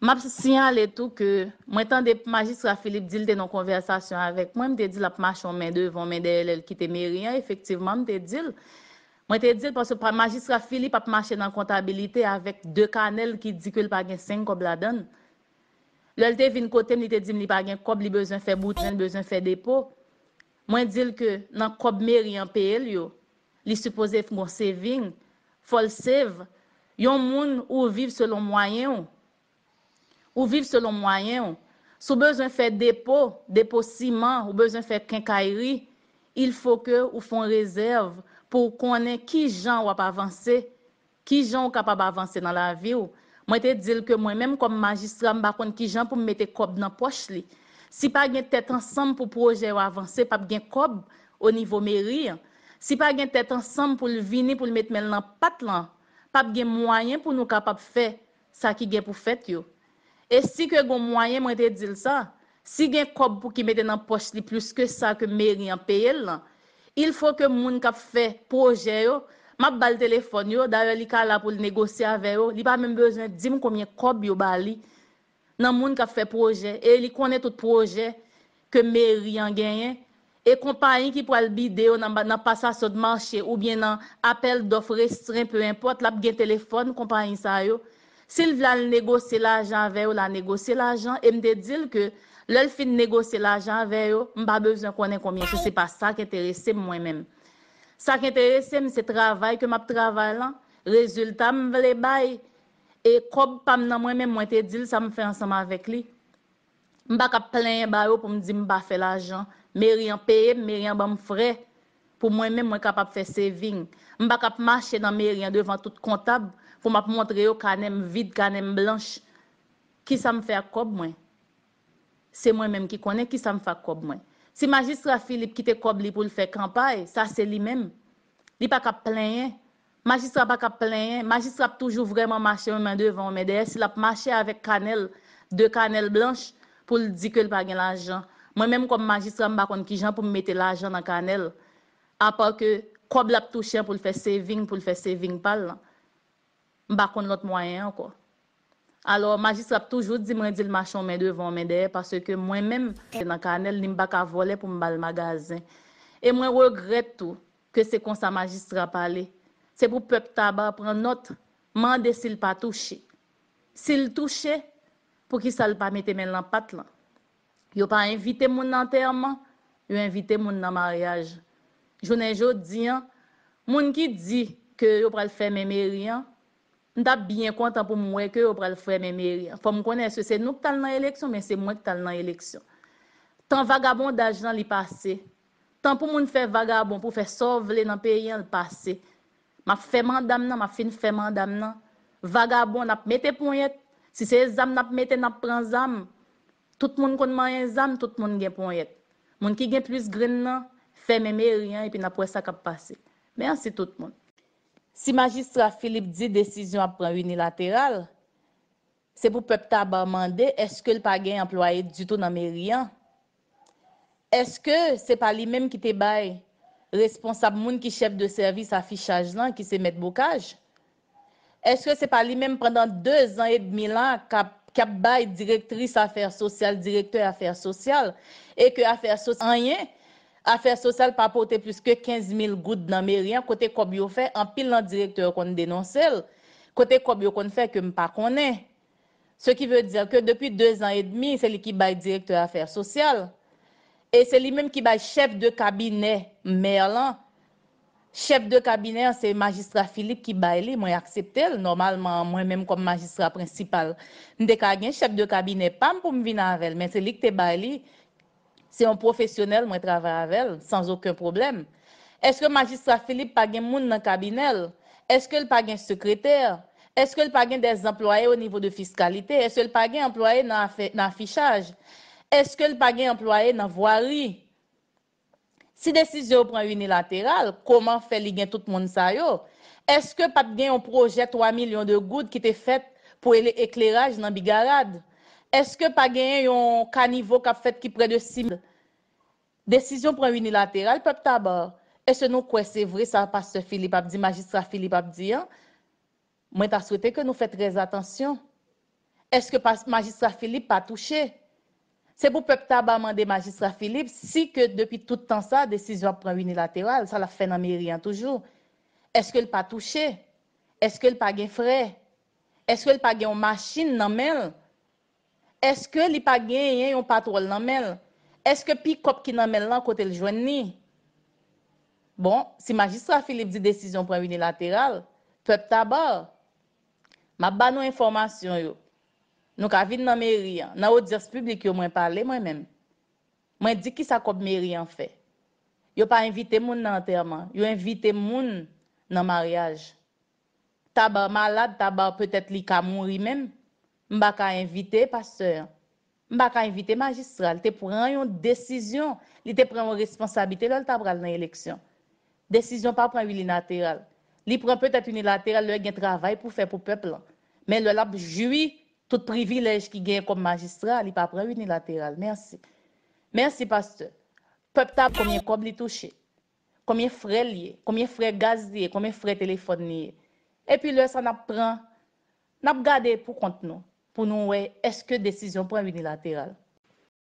Map siyan lè tou ke, mwen tan de magistra Filip dil te nan konversasyon avek, mwen te dil ap machon men devon men de lèl ki te meriyan, efektivman mwen te dil. Mwen te dil pasou pa magistra Filip ap mache nan kontabilite avek de kanel ki dikwil pa gen seng kob la don. Lèl te vin kote mwen te dim li pa gen kob li bezon fe boutnen, bezon fe depo. Mwen dil ke nan kob meriyan pe el yo, li suposef moun seving, folsev, yon moun ou viv selon mwayen yo. Ou viv selon mwayen ou. Sou bezon fè depo, depo siman, ou bezon fè kinkayri, il fò ke ou fon rezerv pou konen ki jan wap avanse, ki jan wap avanse nan la vi ou. Mwen te dil ke mwen menm kom magistra mbakon ki jan pou mwete kob nan poch li. Si pa gen tèt ansanm pou proje wap avanse, pap gen kob o nivou meri. Si pa gen tèt ansanm pou l vini, pou l met men nan pat lan, pap gen mwayen pou nou kapap fè sa ki gen pou fèt yo. E si ke goun mwayen mwen te dil sa, si gen kob pou ki mette nan poch li plus ke sa ke meri an peye lan, il fò ke moun kap fè proje yo, map bal telefon yo, daryo li ka la pou negoci avè yo, li pa men bezwen di mou konmye kob yo bali nan moun kap fè proje. E li konen tout proje ke meri an genye, e kompanyen ki pou albide yo nan pasasyon manche ou bien nan apel dof restrin, peu import, lap gen telefon, kompanyen sa yo. Sil v lan negosye la ajan veyo, la negosye la ajan, e m de dil ke lal fin negosye la ajan veyo, m ba bezon konen konmien, se se pa sa ki enterese m mwen men. Sa ki enterese m se travay ke m ap travay lan, rezultat m v le bay, e kob p am nan mwen men mwen te dil sa m fe ansama vek li. M bak ap plenye ba yo pou m di m ba fe la ajan, m e rian peye, m e rian ba m fre, pou mwen men m w e kap ap fe seving. M bak ap mache nan m e rian devan tout kontab, Fou m ap montre yo kanem vide, kanem blanche. Ki sa m fè a kob mwen? Se mwen mèm ki konen ki sa m fè a kob mwen. Se magistra Filip ki te kob li pou l fè kampay, sa se li mèm. Li pa ka plenye. Magistra pa ka plenye. Magistra ap toujou vreman mache unman devan. Mè deye, se la ap mache avek kanel, de kanel blanche, pou l dike l pa gen l ajan. Mwen mèm kom magistra m bakon ki jan pou m mette l ajan nan kanel. Apar ke kob lap tou chen pou l fè saving, pou l fè saving pal. Mba kon lot mwayen anko. Alo, magistrap toujou di mwen di l machon mwen devon mwen der, paswe ke mwen menm nan kanel, ni mba ka vole pou mba l magazen. E mwen wogre tou, ke se kon sa magistrap ale. Se pou pep taba pran not, mwande si l pa touche. Si l touche, pou ki sa l pa mette men lan pat lan. Yo pa invite moun nan terman, yo invite moun nan maryaj. Jounen jo di an, moun ki di ke yo pral fè mè mè riyan, Ndap byen kontan pou mwen ke yo pral fwe mè mè riyan. Fwa mwen konen se se nou k tal nan eleksyon, men se mwen k tal nan eleksyon. Tan vagabon da jan li pase. Tan pou moun fwe vagabon pou fwe sovle nan pe yon li pase. Ma fwe mandam nan, ma fin fwe mandam nan. Vagabon nap mette pou yon. Si se zam nap mette nap pran zam. Tout moun kon man yon zam, tout moun gen pou yon. Moun ki gen plus grin nan, fwe mè mè riyan, epi nap wè sa kap pase. Men ansi tout moun. Si magistra Filip di desisyon ap pran unilateral, se pou pep ta ba mande, eske l pa gen employe dito nan merian? Eske se pa li menm ki te bay responsab moun ki chef de servis afishaj lan ki se met bokaj? Eske se pa li menm pandan 2 an et milan kap bay direktris afers sosyal, direktor afers sosyal, e ke afers sosyal anyen? Afèr sosyal pa apote plus ke 15 000 gout nan mè riyan kote kobyo fè an pil nan direktor kon denonsèl. Kote kobyo kon fè ke m pa konè. Se ki vè dèl ke depi 2 an et demi, se li ki bay direktor afèr sosyal. E se li mèm ki bay chèp de kabine mer lan. Chèp de kabine an se magistra Filip ki bay li, mwen akseptèl. Normalman mwen mèm kon magistra prinsipal. Ndè ka gen chèp de kabine pam pou m vina avèl, men se li ki te bay li... Se yon profesyonel mwen travaravel, sanz okun problem. Eske magistra Philippe pa gen moun nan kabinel? Eske l pa gen sekreter? Eske l pa gen desemploye ou nivou de fiskalite? Eske l pa gen employe nan afishaj? Eske l pa gen employe nan voiri? Si desisyon pran unilateral, koman fe li gen tout moun sayo? Eske pa gen yon proje 3 milyon de goud ki te fet pou ele ekleraj nan bigarad? Eske l pa gen desisyon pran unilateral, koman fe li gen tout moun sayo? Eske pa gen yon kanivou kap fet ki pre de simil? Desisyon pren unilateral, pep tabar. E se nou kwen se vre, sa pa se filip ap di, magistra filip ap di an, mwen ta souwete ke nou fet rez atensyon. Eske magistra filip pa touche? Se pou pep tabar mande magistra filip, si ke depi toutan sa, desisyon pren unilateral, sa la fen ame riyan toujou. Eske l pa touche? Eske l pa gen fre? Eske l pa gen yon maschin nan menl? Eske li pa genyen yon patrol nanmel? Eske pi kop ki nanmel lan kote l jwenni? Bon, si magistra Filip di desisyon pran unilateral, pep tabar. Ma ban nou informasyon yo. Nou ka vin nanmeri an. Nan ou dirs publik yo mwen pale mwen men. Mwen di ki sa kop meri an fe. Yo pa invite moun nanterman. Yo invite moun nanmaryaj. Tabar malad, tabar petet li ka mounri menm. Mbaka invite, pastor, mbaka invite magistral, te pran yon desisyon, li te pran yon responsabite lòl tabral nan eleksyon. Desisyon pa pran yon nilateral. Li pran pwet et yon nilateral lòl gen travay pou fè pou pwep lan. Men lòl ap jwi tout privilej ki gen kom magistral, li pa pran yon nilateral. Mersi. Mersi, pastor. Pwep tab komye kob li touche. Komiye fre liye, komye fre gaz diye, komye fre telefon niye. E pi lòl sa nap pran, nap gade pou kont nou. pou nou wè eske desisyon pou an unilateral.